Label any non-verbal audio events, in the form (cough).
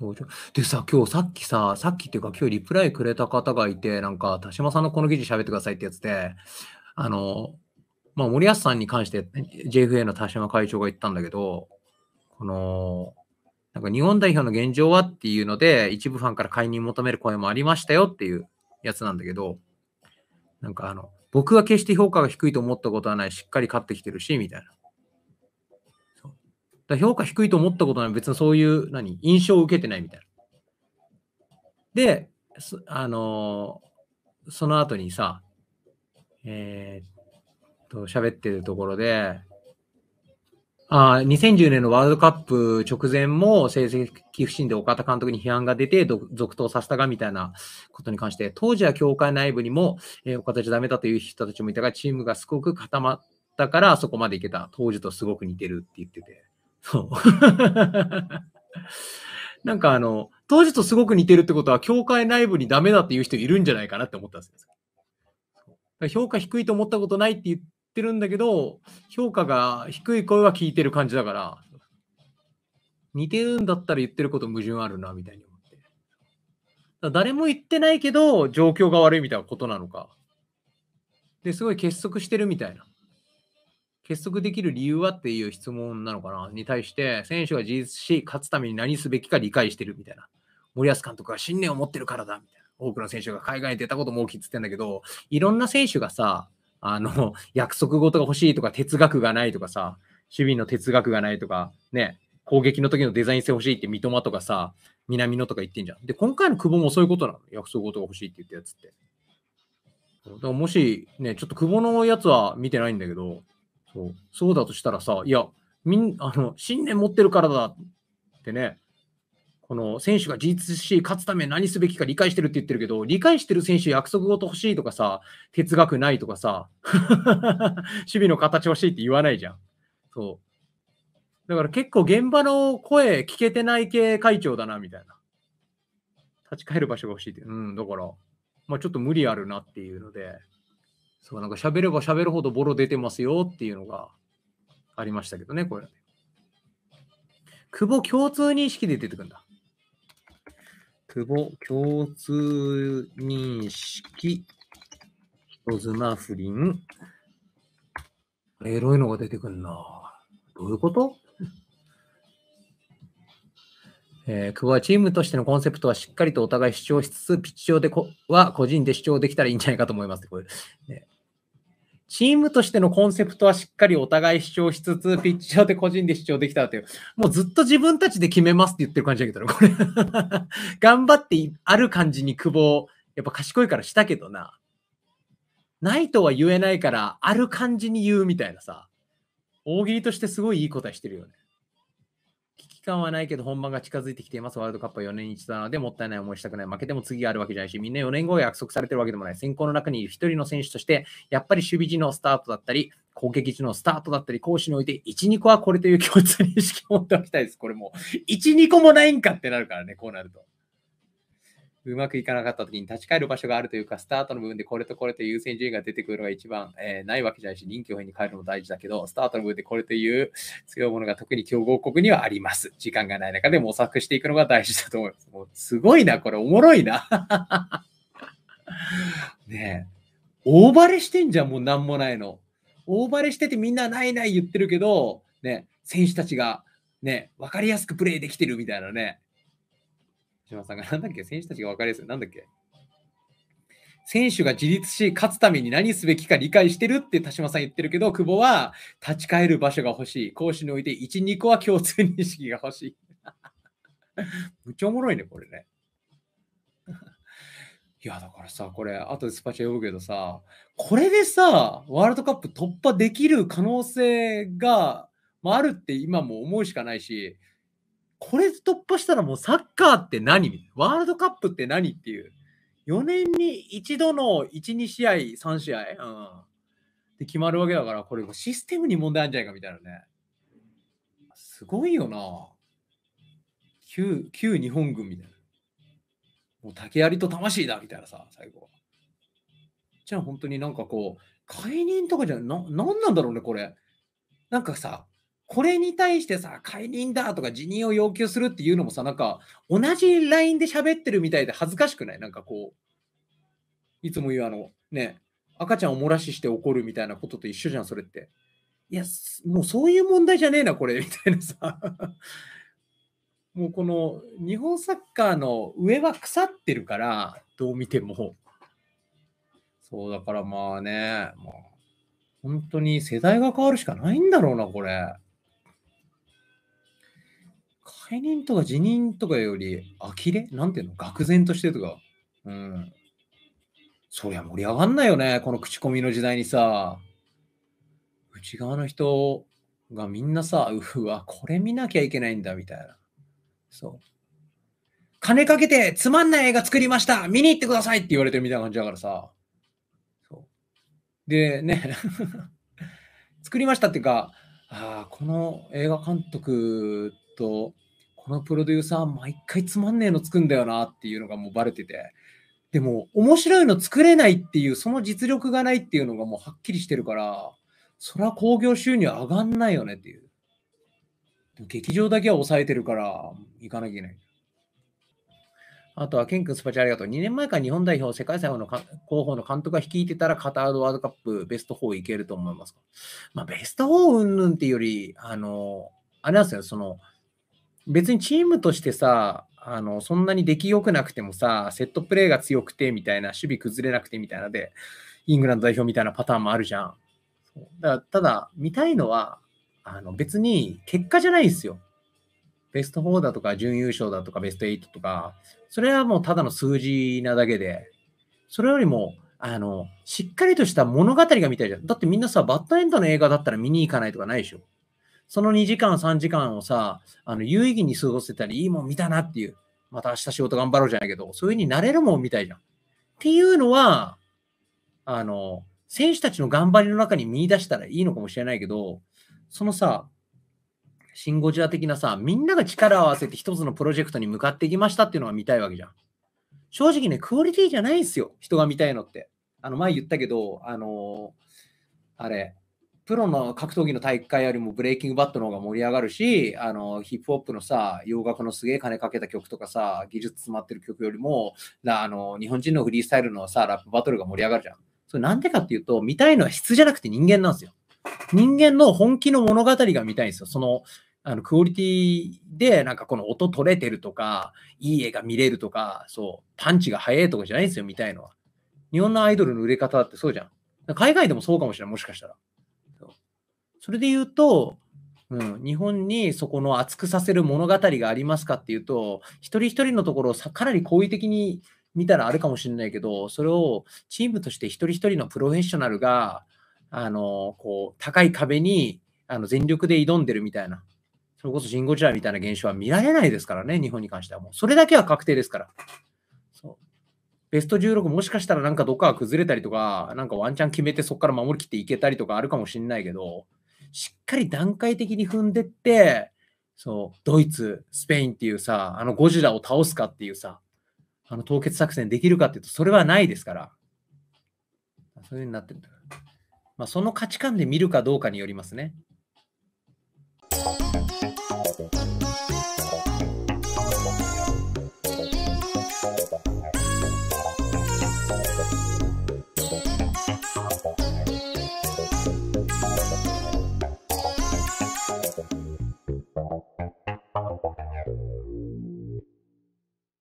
そうでさ、今日さっきさ、さっきっていうか今日リプライくれた方がいて、なんか、田島さんのこの記事喋ってくださいってやつで、あの、まあ、森保さんに関して JFA の田島会長が言ったんだけど、この、なんか日本代表の現状はっていうので、一部ファンから解任求める声もありましたよっていうやつなんだけど、なんかあの、僕は決して評価が低いと思ったことはない、しっかり勝ってきてるし、みたいな。だ評価低いと思ったことは別にそういう何印象を受けてないみたいな。で、あのー、その後にさ、えー、っと、喋ってるところで、あ2010年のワールドカップ直前も成績不振で岡田監督に批判が出て続投させたがみたいなことに関して、当時は協会内部にも、えー、岡田じゃダメだという人たちもいたが、チームがすごく固まったからそこまでいけた。当時とすごく似てるって言ってて。そう。(laughs) なんかあの、当時とすごく似てるってことは、教会内部にダメだっていう人いるんじゃないかなって思ったんですよ。評価低いと思ったことないって言ってるんだけど、評価が低い声は聞いてる感じだから、似てるんだったら言ってること矛盾あるな、みたいに思って。誰も言ってないけど、状況が悪いみたいなことなのか。で、すごい結束してるみたいな。結束できる理由はっていう質問なのかなに対して、選手が自立し、勝つために何すべきか理解してるみたいな。森保監督は信念を持ってるからだみたいな。多くの選手が海外に出たことも大きいっつってんだけど、いろんな選手がさ、あの、(laughs) 約束事が欲しいとか、哲学がないとかさ、守備の哲学がないとか、ね、攻撃の時のデザイン性欲しいって三笘とかさ、南野とか言ってんじゃん。で、今回の久保もそういうことなの。約束事が欲しいって言ったやつって。だからもし、ね、ちょっと久保のやつは見てないんだけど、そうそうだとしたらさ、いや、みんあの信念持ってるからだってね、この選手が事実し、勝つため何すべきか理解してるって言ってるけど、理解してる選手約束事欲しいとかさ、哲学ないとかさ、守 (laughs) 備の形欲しいって言わないじゃん。そう。だから結構現場の声聞けてない系会長だな、みたいな。立ち返る場所が欲しいって。うん、だから、まあちょっと無理あるなっていうので、そう、なんか喋れば喋るほどボロ出てますよっていうのがありましたけどね、これ。久保共通認識で出てくるんだ。久保共通認識、人妻不倫。エロいのが出てくるな。どういうことえー、久保はチームとしてのコンセプトはしっかりとお互い主張しつつ、ピッチ上では個人で主張できたらいいんじゃないかと思います。これね、チームとしてのコンセプトはしっかりお互い主張しつつ、ピッチ上で個人で主張できたらという、もうずっと自分たちで決めますって言ってる感じだけどこれ (laughs) 頑張ってある感じに久保、やっぱ賢いからしたけどな。ないとは言えないから、ある感じに言うみたいなさ、大喜利としてすごいいい答えしてるよね。期間はないけど、本番が近づいてきています。ワールドカップは4年に一度なので、もったいない思いしたくない。負けても次があるわけじゃないし、みんな4年後が約束されてるわけでもない。選考の中にいる1人の選手として、やっぱり守備時のスタートだったり、攻撃時のスタートだったり、攻守において、1、2個はこれという共通認識を持っておきたいです。これもう、1、2個もないんかってなるからね、こうなると。うまくいかなかった時に立ち返る場所があるというか、スタートの部分でこれとこれという優先順位が出てくるのが一番、えー、ないわけじゃないし、人気を変に変えるのも大事だけど、スタートの部分でこれという強いものが特に強豪国にはあります。時間がない中で模索していくのが大事だと思います。もうすごいな、これおもろいな。(laughs) ねえ。大バレしてんじゃん、もう何もないの。大バレしててみんなないない言ってるけど、ね、選手たちがね、分かりやすくプレーできてるみたいなね。島さんが、なんだっけ、選手たちが分かりやすい。なんだっけ。選手が自立し、勝つために何すべきか理解してるって田島さん言ってるけど、久保は立ち返る場所が欲しい。講師において1、2個は共通認識が欲しい。む (laughs) っちゃおもろいね、これね。(laughs) いや、だからさ、これ、後でスパチャ呼ぶけどさ、これでさ、ワールドカップ突破できる可能性が、まあ、あるって今も思うしかないし、これ突破したらもうサッカーって何ワールドカップって何っていう。4年に一度の1、2試合、3試合、うん、で決まるわけだから、これシステムに問題あるんじゃないかみたいなね。すごいよな。旧旧日本軍みたいな。もう竹槍と魂だみたいなさ、最後じゃあ本当になんかこう、解任とかじゃな、なんなんだろうね、これ。なんかさ、これに対してさ、解任だとか辞任を要求するっていうのもさ、なんか、同じ LINE で喋ってるみたいで恥ずかしくないなんかこう、いつも言うあの、ね、赤ちゃんを漏らしして怒るみたいなことと一緒じゃん、それって。いや、もうそういう問題じゃねえな、これ、みたいなさ。(laughs) もうこの日本サッカーの上は腐ってるから、どう見ても。そうだからまあね、もう本当に世代が変わるしかないんだろうな、これ。解任とか辞任とかより、呆れなんていうの愕然としてとか。うん。そりゃ盛り上がんないよね。この口コミの時代にさ。内側の人がみんなさ、うわ、これ見なきゃいけないんだ、みたいな。そう。金かけてつまんない映画作りました見に行ってくださいって言われてるみたいな感じだからさ。そう。で、ね。(laughs) 作りましたっていうか、ああ、この映画監督とこのプロデューサー毎回つまんねえの作るんだよなっていうのがもうバレてて、でも面白いの作れないっていう、その実力がないっていうのがもうはっきりしてるから、そりゃ興行収入上がんないよねっていう。劇場だけは抑えてるから、行かなきゃいけない。あとは、ケン君スパチャありがとう。2年前から日本代表、世界最後の候補の監督が率いてたら、カタールワールドカップ、ベスト4いけると思いますかまあ、ベスト4うんぬんっていうより、あの、あれなんですよ、その、別にチームとしてさ、あのそんなに出来良くなくてもさ、セットプレーが強くてみたいな、守備崩れなくてみたいなで、イングランド代表みたいなパターンもあるじゃん。だただ、見たいのは、あの別に結果じゃないですよ。ベスト4だとか、準優勝だとか、ベスト8とか、それはもうただの数字なだけで、それよりも、あの、しっかりとした物語が見たいじゃん。だってみんなさ、バッドエンドの映画だったら見に行かないとかないでしょ。その2時間、3時間をさ、あの有意義に過ごせたり、いいもん見たなっていう、また明日仕事頑張ろうじゃないけど、そういう風になれるもんみたいじゃん。っていうのは、あの、選手たちの頑張りの中に見出したらいいのかもしれないけど、そのさ、シン・ゴジラ的なさ、みんなが力を合わせて一つのプロジェクトに向かっていきましたっていうのが見たいわけじゃん。正直ね、クオリティじゃないんすよ。人が見たいのって。あの、前言ったけど、あのー、あれ、プロの格闘技の大会よりもブレイキングバットの方が盛り上がるし、あの、ヒップホップのさ、洋楽のすげえ金かけた曲とかさ、技術詰まってる曲よりも、あの、日本人のフリースタイルのさ、ラップバトルが盛り上がるじゃん。それなんでかっていうと、見たいのは質じゃなくて人間なんですよ。人間の本気の物語が見たいんですよ。その、あのクオリティで、なんかこの音取れてるとか、いい絵が見れるとか、そう、パンチが速いとかじゃないんですよ、見たいのは。日本のアイドルの売れ方だってそうじゃん。海外でもそうかもしれない、もしかしたら。それで言うと、うん、日本にそこの熱くさせる物語がありますかっていうと、一人一人のところをかなり好意的に見たらあるかもしれないけど、それをチームとして一人一人のプロフェッショナルが、あの、こう、高い壁にあの全力で挑んでるみたいな、それこそシン・ゴジラみたいな現象は見られないですからね、日本に関してはもう。それだけは確定ですから。そうベスト16もしかしたらなんかどっかが崩れたりとか、なんかワンチャン決めてそこから守りきっていけたりとかあるかもしれないけど、しっかり段階的に踏んでって、そう、ドイツ、スペインっていうさ、あのゴジラを倒すかっていうさ、あの凍結作戦できるかっていうと、それはないですから。そういうふうになってるんだから。まあ、その価値観で見るかどうかによりますね。